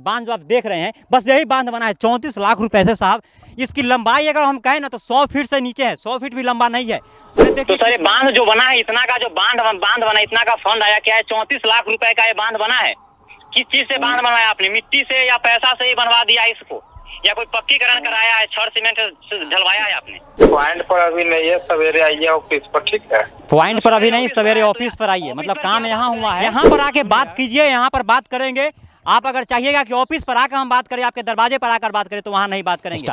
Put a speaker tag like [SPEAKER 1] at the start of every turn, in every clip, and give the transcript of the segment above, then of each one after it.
[SPEAKER 1] बांध जो आप देख रहे हैं बस यही बांध बना है चौंतीस लाख रुपए से साहब इसकी लंबाई अगर हम कहें ना तो सौ फीट से नीचे है सौ फीट भी लंबा नहीं है तो,
[SPEAKER 2] तो सर बांध जो बना है इतना का जो बांध बांध बना इतना का फंड आया क्या है चौंतीस लाख रुपए का ये बांध बना है किस चीज से बांध बनाया आपने मिट्टी से या पैसा से ही बनवा दिया इसको या कोई पक्कीकरण कराया है छड़ सीमेंट ढलवाया है आपने पॉइंट पर अभी नहीं है सवेरे आइए ऑफिस पर ठीक
[SPEAKER 1] है पॉइंट पर अभी नहीं तो सवेरे तो ऑफिस पर आइए मतलब काम यहाँ हुआ है यहाँ पर आके बात कीजिए यहाँ पर बात करेंगे आप अगर चाहिएगा कि ऑफिस पर आकर हम बात करें आपके दरवाजे पर आकर बात करें तो वहाँ नहीं बात करेंगे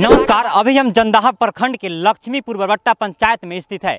[SPEAKER 1] नमस्कार अभी हम जंदाह प्रखंड के लक्ष्मीपुर बरबट्टा पंचायत में स्थित है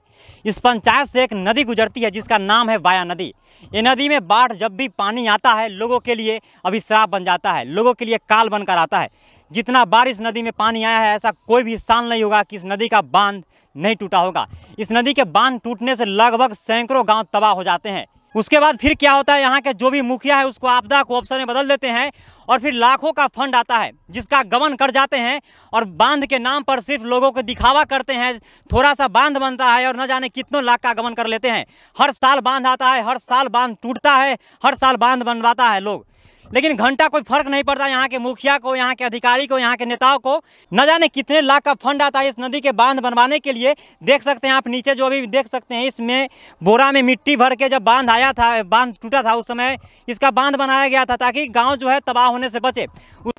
[SPEAKER 1] इस पंचायत से एक नदी गुजरती है जिसका नाम है वाया नदी ये नदी में बाढ़ जब भी पानी आता है लोगों के लिए अभी श्राप बन जाता है लोगों के लिए काल बनकर आता है जितना बारिश इस नदी में पानी आया है ऐसा कोई भी साल नहीं होगा कि इस नदी का बांध नहीं टूटा होगा इस नदी के बांध टूटने से लगभग सैकड़ों गाँव तबाह हो जाते हैं उसके बाद फिर क्या होता है यहाँ के जो भी मुखिया है उसको आपदा को अवसर में बदल देते हैं और फिर लाखों का फंड आता है जिसका गमन कर जाते हैं और बांध के नाम पर सिर्फ लोगों को दिखावा करते हैं थोड़ा सा बांध बनता है और न जाने कितनों लाख का गमन कर लेते हैं हर साल बांध आता है हर साल बांध टूटता है हर साल बांध बनवाता है लोग लेकिन घंटा कोई फर्क नहीं पड़ता यहाँ के मुखिया को यहाँ के अधिकारी को यहाँ के नेताओं को न जाने कितने लाख का फंड आता है इस नदी के बांध बनवाने के लिए देख सकते हैं आप नीचे जो अभी देख सकते हैं इसमें बोरा में मिट्टी भर के जब बांध आया था बांध टूटा था उस समय इसका बांध बनाया गया था ताकि गाँव जो है तबाह होने से बचे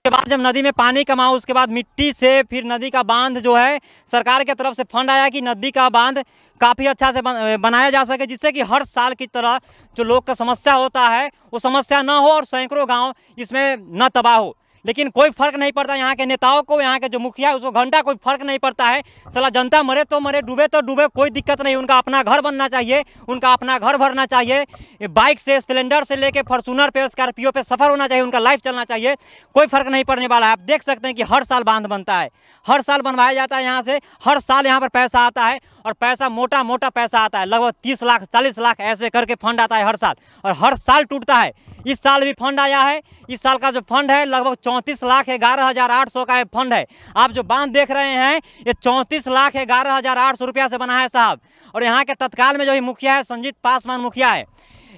[SPEAKER 1] उसके बाद जब नदी में पानी कमा उसके बाद मिट्टी से फिर नदी का बांध जो है सरकार के तरफ से फंड आया कि नदी का बांध काफ़ी अच्छा से बनाया जा सके जिससे कि हर साल की तरह जो लोग का समस्या होता है वो समस्या ना हो और सैकड़ों गाँव इसमें न तबाह हो लेकिन कोई फर्क नहीं पड़ता यहाँ के नेताओं को यहाँ के जो मुखिया है उसको घंटा कोई फर्क नहीं पड़ता है सला जनता मरे तो मरे डूबे तो डूबे कोई दिक्कत नहीं उनका अपना घर बनना चाहिए उनका अपना घर भरना चाहिए बाइक से स्प्लेंडर से लेके फॉर्चूनर पे स्कॉर्पियो पे सफ़र होना चाहिए उनका लाइफ चलना चाहिए कोई फर्क नहीं पड़ने वाला है आप देख सकते हैं कि हर साल बांध बनता है हर साल बनवाया जाता है यहाँ से हर साल यहाँ पर पैसा आता है और पैसा मोटा मोटा पैसा आता है लगभग तीस लाख चालीस लाख ऐसे करके फंड आता है हर साल और हर साल टूटता है इस साल भी फंड आया है इस साल का जो फंड है लगभग चौंतीस लाख ग्यारह हज़ार आठ सौ का फंड है आप जो बांध देख रहे हैं ये चौंतीस लाख ग्यारह हज़ार आठ सौ रुपया से बना है साहब और यहाँ के तत्काल में जो भी मुखिया है संजीत पासवान मुखिया है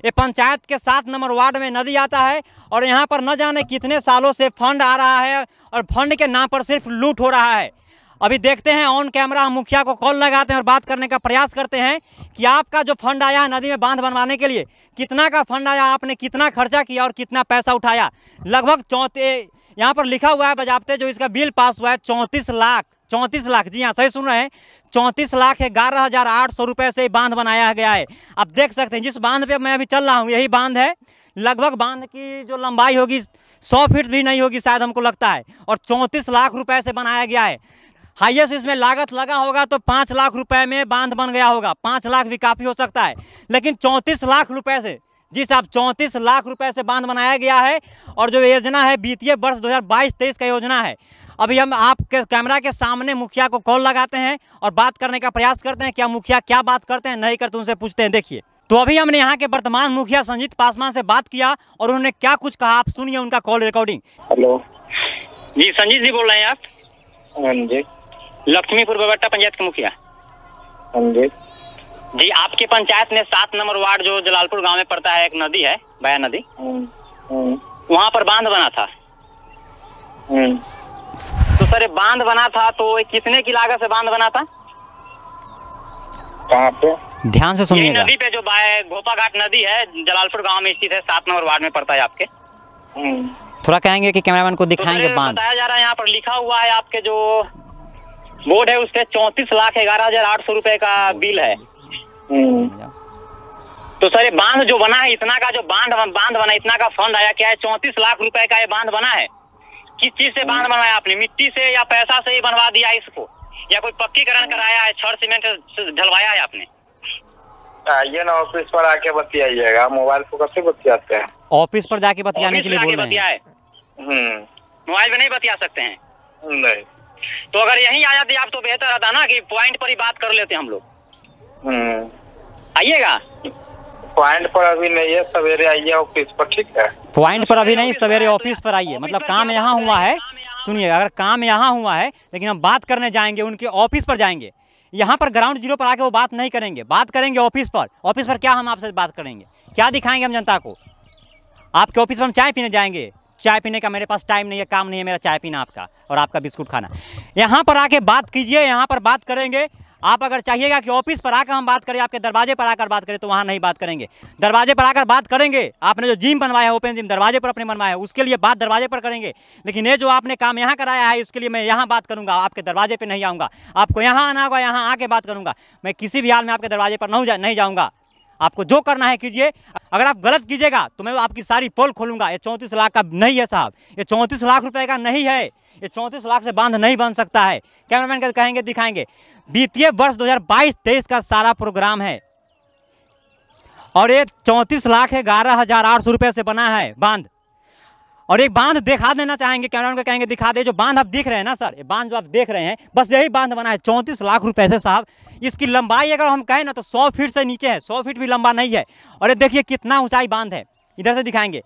[SPEAKER 1] ये पंचायत के सात नंबर वार्ड में नदी आता है और यहाँ पर न जाने कितने सालों से फंड आ रहा है और फंड के नाम पर सिर्फ लूट हो रहा है अभी देखते हैं ऑन कैमरा हम मुखिया को कॉल लगाते हैं और बात करने का प्रयास करते हैं कि आपका जो फंड आया है नदी में बांध बनवाने के लिए कितना का फंड आया आपने कितना खर्चा किया और कितना पैसा उठाया लगभग चौंते यहाँ पर लिखा हुआ है बजाबते जो इसका बिल पास हुआ है चौंतीस लाख चौंतीस लाख जी हाँ सही सुन रहे हैं चौंतीस लाख ग्यारह हज़ार आठ सौ रुपये से बांध बनाया गया है आप देख सकते हैं जिस बांध पे मैं अभी चल रहा हूँ यही बांध है लगभग बांध की जो लंबाई होगी सौ फीट भी नहीं होगी शायद हमको लगता है और चौंतीस लाख रुपये से बनाया गया है हाइएस्ट इसमें लागत लगा होगा तो पाँच लाख रुपए में बांध बन गया होगा पाँच लाख भी काफ़ी हो सकता है लेकिन चौंतीस लाख रुपए से जी साहब चौंतीस लाख रुपए से बांध बनाया गया है और जो योजना है वित्तीय वर्ष 2022 हज़ार का योजना है अभी हम आपके कैमरा के सामने मुखिया को कॉल लगाते हैं और बात करने का प्रयास करते हैं क्या मुखिया क्या बात करते हैं नहीं करते उनसे पूछते हैं देखिए तो अभी हमने यहाँ के वर्तमान मुखिया संजीत पासवान से बात किया और उन्होंने क्या कुछ कहा आप सुनिए उनका कॉल रिकॉर्डिंग
[SPEAKER 2] हेलो जी संजीत जी बोल रहे हैं आप हाँ जी लक्ष्मीपुर बबट्टा पंचायत के मुखिया जी आपके पंचायत में सात नंबर वार्ड जो जलालपुर गांव में पड़ता है एक नदी है बया नदी हम्म, हम्म। वहाँ पर बांध बना था हम्म। तो सर बांध बना था तो कितने की लागत से बांध बना था
[SPEAKER 1] पे ध्यान से सुनिए नदी पे
[SPEAKER 2] जो बाय गोपा घाट नदी है जलालपुर गांव में स्थित है सात नंबर वार्ड में पड़ता है आपके
[SPEAKER 1] थोड़ा कहेंगे कि कैमरामैन को तो दिखाएंगे तो बांध बताया
[SPEAKER 2] जा रहा है यहाँ पर लिखा हुआ है आपके जो बोर्ड है उसके चौंतीस लाख ग्यारह हजार आठ सौ रूपए का बिल है हम्म। तो सर ये बांध जो बना है इतना का जो बांध बांध बना इतना का फंड आया क्या है चौंतीस लाख रुपए का ये बांध बना है किस चीज से बांध बनवाया आपने मिट्टी से या पैसा से ही बनवा दिया इसको या कोई पक्कीकरण कराया है छड़ सीमेंट ढलवाया है आपने आइए ना ऑफिस पर आके बतियाइएगा मोबाइल को कैसे बतियाते हैं
[SPEAKER 1] ऑफिस पर जाके बतियाने के लिए बोल रहे हैं
[SPEAKER 2] हम्म। मोबाइल में नहीं बतिया सकते हैं नहीं तो अगर यही आ जाती आप तो बेहतर रहता ना कि पॉइंट पर ही बात कर लेते हम लोग हम्म। आइएगा पॉइंट पर अभी नहीं है सवेरे आइए ऑफिस पर ठीक है
[SPEAKER 1] पॉइंट पर अभी नहीं सवेरे ऑफिस पर आइए मतलब काम यहाँ हुआ है सुनिए अगर काम यहाँ हुआ है लेकिन हम बात करने जाएंगे उनके ऑफिस पर जाएंगे यहाँ पर ग्राउंड जीरो पर आके वो बात नहीं करेंगे बात करेंगे ऑफिस पर ऑफिस पर क्या हम आपसे बात करेंगे क्या दिखाएंगे हम जनता को आपके ऑफिस पर हम चाय पीने जाएंगे चाय पीने का मेरे पास टाइम नहीं है काम नहीं है मेरा चाय पीना आपका और आपका बिस्कुट खाना यहाँ पर आके बात कीजिए यहाँ पर बात करेंगे आप अगर चाहिएगा कि ऑफिस पर आकर हम बात करें आपके दरवाजे पर आकर बात करें तो वहाँ नहीं बात करेंगे दरवाजे पर आकर बात करेंगे आपने जो जिम बनवाया है ओपन जिम दरवाजे पर अपने बनवाया है उसके लिए बात दरवाजे पर करेंगे लेकिन ये जो आपने काम यहाँ कराया है इसके लिए मैं यहाँ बात करूँगा आपके दरवाजे पर नहीं आऊँगा आपको यहाँ आना होगा यहाँ आके बात करूँगा मैं किसी भी हाल में आपके दरवाजे पर नहीं जाऊँगा आपको जो करना है कीजिए अगर आप गलत कीजिएगा तो मैं आपकी सारी पोल खोलूंगा ये चौंतीस लाख का नहीं है साहब ये चौंतीस लाख रुपए का नहीं है ये चौंतीस लाख से बांध नहीं बन सकता है कैमरामैन का कहेंगे दिखाएंगे वित्तीय वर्ष दो हजार का सारा प्रोग्राम है और ये चौंतीस लाख ग्यारह हजार आठ सौ रुपये से बना है बांध और एक बांध दिखा देना चाहेंगे कैमरा को कहेंगे दिखा दे जो बांध आप देख रहे हैं ना सर ये बांध जो आप देख रहे हैं बस यही बांध बना है चौंतीस लाख रुपए से साहब इसकी लंबाई अगर हम कहें ना तो सौ फीट से नीचे है सौ फीट भी लंबा नहीं है और ये देखिए कितना ऊंचाई बांध है इधर से दिखाएंगे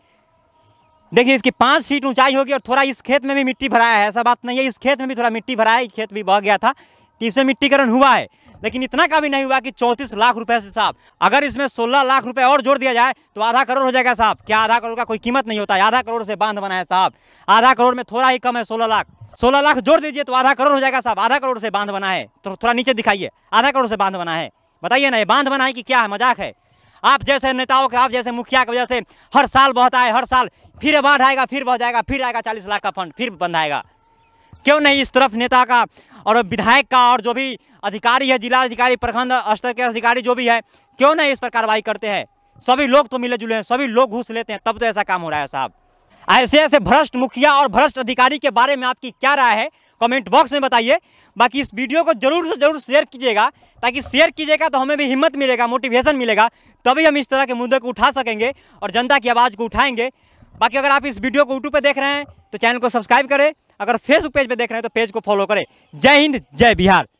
[SPEAKER 1] देखिए इसकी पाँच फीट ऊंचाई होगी और थोड़ा इस खेत में भी मिट्टी भराया है ऐसा बात नहीं है इस खेत में भी थोड़ा मिट्टी भरा है खेत भी बह गया था कि इसमें मिट्टीकरण हुआ है लेकिन इतना का भी नहीं हुआ कि चौंतीस लाख रुपए से साहब अगर इसमें सोलह लाख रुपए और जोड़ दिया जाए तो आधा करोड़ हो जाएगा साहब क्या आधा करोड़ का कोई कीमत नहीं होता है आधा करोड़ से बांध बना है साहब आधा करोड़ में थोड़ा ही कम है सोलह लाख सोलह लाख जोड़ दीजिए तो आधा करोड़ हो जाएगा साहब आधा करोड़ से बांध बना है तो थोड़ा नीचे दिखाइए आधा करोड़ से बांध बना है बताइए ना ये बांध बना है कि क्या है मजाक है आप जैसे नेताओं के आप जैसे मुखिया की वजह से हर साल बहुत आए हर साल फिर बाढ़ आएगा फिर बह जाएगा फिर आएगा चालीस लाख का फंड फिर बंधाएगा क्यों नहीं इस तरफ नेता का और विधायक का और जो भी अधिकारी है जिला अधिकारी प्रखंड स्तर के अधिकारी जो भी है क्यों नहीं इस पर कार्रवाई करते हैं सभी लोग तो मिले जुले हैं सभी लोग घूस लेते हैं तब तो ऐसा काम हो रहा है साहब ऐसे ऐसे भ्रष्ट मुखिया और भ्रष्ट अधिकारी के बारे में आपकी क्या राय है कमेंट बॉक्स में बताइए बाकी इस वीडियो को जरूर से जरूर शेयर कीजिएगा ताकि शेयर कीजिएगा तो हमें भी हिम्मत मिलेगा मोटिवेशन मिलेगा तभी हम इस तरह के मुद्दे को उठा सकेंगे और जनता की आवाज़ को उठाएंगे बाकी अगर आप इस वीडियो को यूट्यूब पर देख रहे हैं तो चैनल को सब्सक्राइब करें अगर फेसबुक पेज पर देख रहे हैं तो पेज को फॉलो करें जय हिंद जय बिहार